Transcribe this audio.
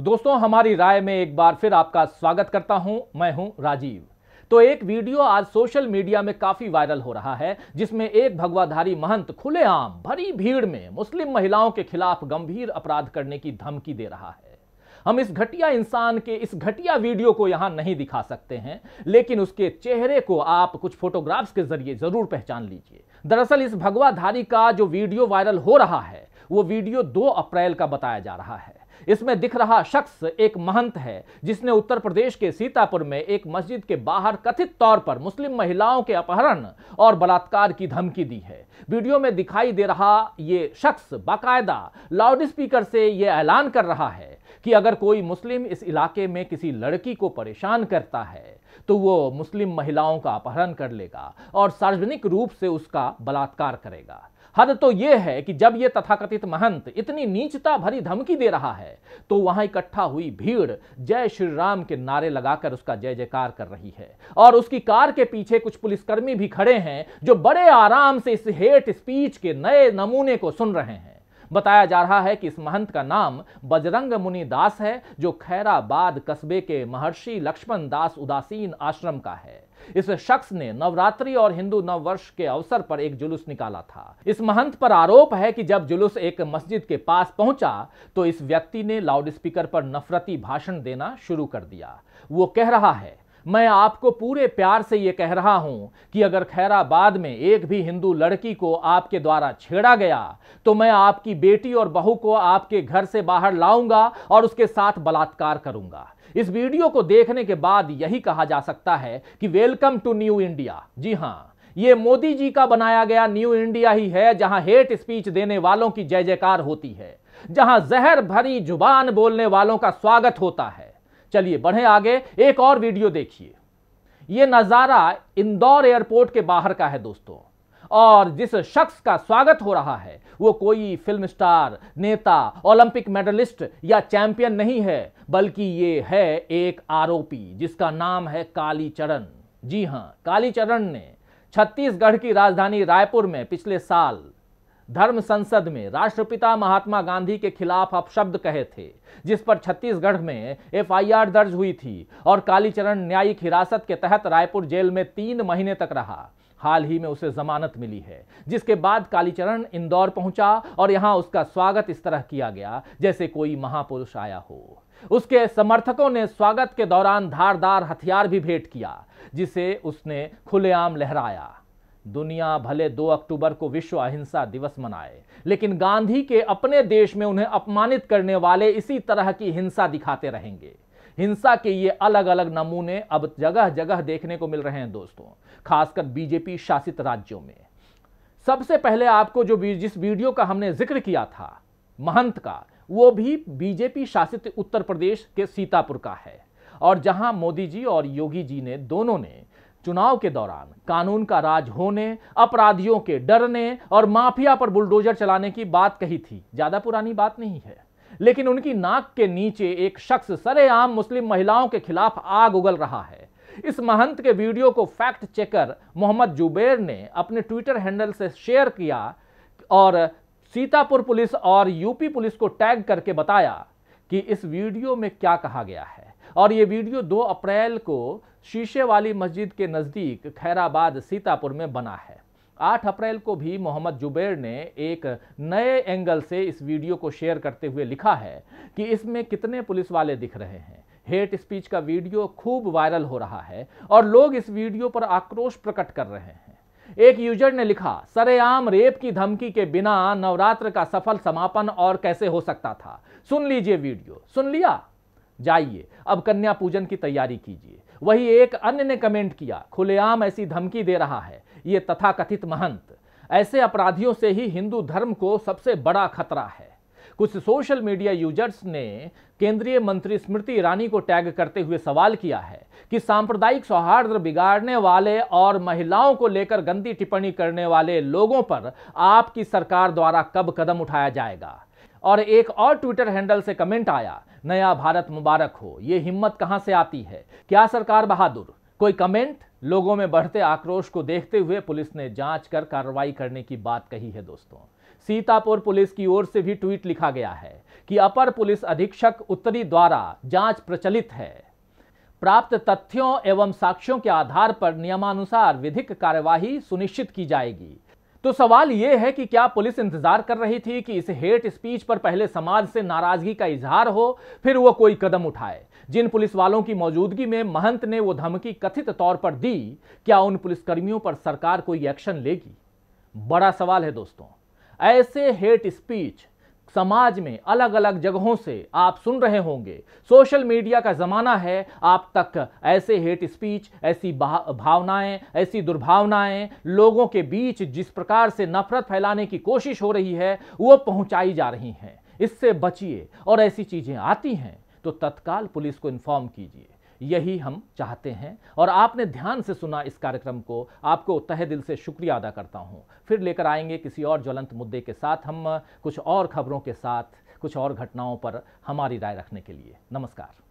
तो दोस्तों हमारी राय में एक बार फिर आपका स्वागत करता हूं मैं हूं राजीव तो एक वीडियो आज सोशल मीडिया में काफी वायरल हो रहा है जिसमें एक भगवाधारी महंत खुलेआम भरी भीड़ में मुस्लिम महिलाओं के खिलाफ गंभीर अपराध करने की धमकी दे रहा है हम इस घटिया इंसान के इस घटिया वीडियो को यहां नहीं दिखा सकते हैं लेकिन उसके चेहरे को आप कुछ फोटोग्राफ्स के जरिए जरूर पहचान लीजिए दरअसल इस भगवाधारी का जो वीडियो वायरल हो रहा है वो वीडियो 2 अप्रैल का बताया जा रहा है इसमें दिख रहा शख्स एक महंत है जिसने उत्तर प्रदेश के सीतापुर में एक मस्जिद के बाहर कथित तौर पर मुस्लिम महिलाओं के अपहरण और बलात्कार की धमकी दी है वीडियो में दिखाई दे रहा ये शख्स बाकायदा लाउड स्पीकर से यह ऐलान कर रहा है कि अगर कोई मुस्लिम इस इलाके में किसी लड़की को परेशान करता है तो वो मुस्लिम महिलाओं का अपहरण कर लेगा और सार्वजनिक रूप से उसका बलात्कार करेगा हद तो यह है कि जब ये तथाकथित महंत इतनी नीचता भरी धमकी दे रहा है तो वहां इकट्ठा हुई भीड़ जय श्री राम के नारे लगाकर उसका जय जयकार कर रही है और उसकी कार के पीछे कुछ पुलिसकर्मी भी खड़े हैं जो बड़े आराम से इस हेट स्पीच के नए नमूने को सुन रहे हैं बताया जा रहा है कि इस महंत का नाम बजरंग मुनि दास है जो खैराबाद कस्बे के महर्षि लक्ष्मण दास उदासीन आश्रम का है इस शख्स ने नवरात्रि और हिंदू नववर्ष के अवसर पर एक जुलूस निकाला था इस महंत पर आरोप है कि जब जुलूस एक मस्जिद के पास पहुंचा तो इस व्यक्ति ने लाउडस्पीकर पर नफरती भाषण देना शुरू कर दिया वो कह रहा है मैं आपको पूरे प्यार से ये कह रहा हूं कि अगर खैराबाद में एक भी हिंदू लड़की को आपके द्वारा छेड़ा गया तो मैं आपकी बेटी और बहू को आपके घर से बाहर लाऊंगा और उसके साथ बलात्कार करूंगा इस वीडियो को देखने के बाद यही कहा जा सकता है कि वेलकम टू न्यू इंडिया जी हां ये मोदी जी का बनाया गया न्यू इंडिया ही है जहां हेट स्पीच देने वालों की जय जयकार होती है जहां जहर भरी जुबान बोलने वालों का स्वागत होता है चलिए बढ़े आगे एक और वीडियो देखिए यह नजारा इंदौर एयरपोर्ट के बाहर का है दोस्तों और जिस शख्स का स्वागत हो रहा है वो कोई फिल्म स्टार नेता ओलंपिक मेडलिस्ट या चैंपियन नहीं है बल्कि ये है एक आरोपी जिसका नाम है कालीचरण जी हाँ कालीचरण ने छत्तीसगढ़ की राजधानी रायपुर में पिछले साल धर्म संसद में राष्ट्रपिता महात्मा गांधी के खिलाफ अपशब्द कहे थे जिस पर छत्तीसगढ़ में एफआईआर दर्ज हुई थी और कालीचरण न्यायिक हिरासत के तहत रायपुर जेल में तीन महीने तक रहा हाल ही में उसे जमानत मिली है जिसके बाद कालीचरण इंदौर पहुंचा और यहां उसका स्वागत इस तरह किया गया जैसे कोई महापुरुष आया हो उसके समर्थकों ने स्वागत के दौरान धारदार हथियार भी भेंट किया जिसे उसने खुलेआम लहराया दुनिया भले 2 अक्टूबर को विश्व अहिंसा दिवस मनाए लेकिन गांधी के अपने देश में उन्हें अपमानित करने वाले इसी तरह की हिंसा दिखाते रहेंगे हिंसा के ये अलग अलग नमूने अब जगह जगह देखने को मिल रहे हैं दोस्तों खासकर बीजेपी शासित राज्यों में सबसे पहले आपको जो जिस वीडियो का हमने जिक्र किया था महंत का वो भी बीजेपी शासित उत्तर प्रदेश के सीतापुर का है और जहां मोदी जी और योगी जी ने दोनों ने चुनाव के दौरान कानून का राज होने अपराधियों के डरने और माफिया पर बुलडोजर चलाने की बात कही थी ज्यादा पुरानी बात नहीं है लेकिन उनकी नाक के नीचे एक शख्स सरेआम मुस्लिम महिलाओं के खिलाफ आग उगल रहा है इस महंत के वीडियो को फैक्ट चेकर मोहम्मद जुबेर ने अपने ट्विटर हैंडल से शेयर किया और सीतापुर पुलिस और यूपी पुलिस को टैग करके बताया कि इस वीडियो में क्या कहा गया है और ये वीडियो 2 अप्रैल को शीशे वाली मस्जिद के नज़दीक खैराबाद सीतापुर में बना है 8 अप्रैल को भी मोहम्मद जुबैर ने एक नए एंगल से इस वीडियो को शेयर करते हुए लिखा है कि इसमें कितने पुलिस वाले दिख रहे हैं हेट स्पीच का वीडियो खूब वायरल हो रहा है और लोग इस वीडियो पर आक्रोश प्रकट कर रहे हैं एक यूजर ने लिखा सरेआम रेप की धमकी के बिना नवरात्र का सफल समापन और कैसे हो सकता था सुन लीजिए वीडियो सुन लिया जाइए अब कन्या पूजन की तैयारी कीजिए वही एक अन्य ने कमेंट किया खुलेआम ऐसी धमकी दे रहा है ये तथाकथित महंत ऐसे अपराधियों से ही हिंदू धर्म को सबसे बड़ा खतरा है कुछ सोशल मीडिया यूजर्स ने केंद्रीय मंत्री स्मृति ईरानी को टैग करते हुए सवाल किया है कि सांप्रदायिक सौहार्द बिगाड़ने वाले और महिलाओं को लेकर गंदी टिप्पणी करने वाले लोगों पर आपकी सरकार द्वारा कब कदम उठाया जाएगा और एक और ट्विटर हैंडल से कमेंट आया नया भारत मुबारक हो ये हिम्मत कहाँ से आती है क्या सरकार बहादुर कोई कमेंट लोगों में बढ़ते आक्रोश को देखते हुए पुलिस ने जांच कर कार्रवाई करने की बात कही है दोस्तों सीतापुर पुलिस की ओर से भी ट्वीट लिखा गया है कि अपर पुलिस अधीक्षक उत्तरी द्वारा जांच प्रचलित है प्राप्त तथ्यों एवं साक्ष्यों के आधार पर नियमानुसार विधिक कार्यवाही सुनिश्चित की जाएगी तो सवाल यह है कि क्या पुलिस इंतजार कर रही थी कि इस हेट स्पीच पर पहले समाज से नाराजगी का इजहार हो फिर वो कोई कदम उठाए जिन पुलिस वालों की मौजूदगी में महंत ने वो धमकी कथित तौर पर दी क्या उन पुलिसकर्मियों पर सरकार कोई एक्शन लेगी बड़ा सवाल है दोस्तों ऐसे हेट स्पीच समाज में अलग अलग जगहों से आप सुन रहे होंगे सोशल मीडिया का ज़माना है आप तक ऐसे हेट स्पीच ऐसी भावनाएं ऐसी दुर्भावनाएं लोगों के बीच जिस प्रकार से नफरत फैलाने की कोशिश हो रही है वो पहुंचाई जा रही हैं इससे बचिए और ऐसी चीज़ें आती हैं तो तत्काल पुलिस को इन्फॉर्म कीजिए यही हम चाहते हैं और आपने ध्यान से सुना इस कार्यक्रम को आपको तहे दिल से शुक्रिया अदा करता हूँ फिर लेकर आएंगे किसी और ज्वलंत मुद्दे के साथ हम कुछ और खबरों के साथ कुछ और घटनाओं पर हमारी राय रखने के लिए नमस्कार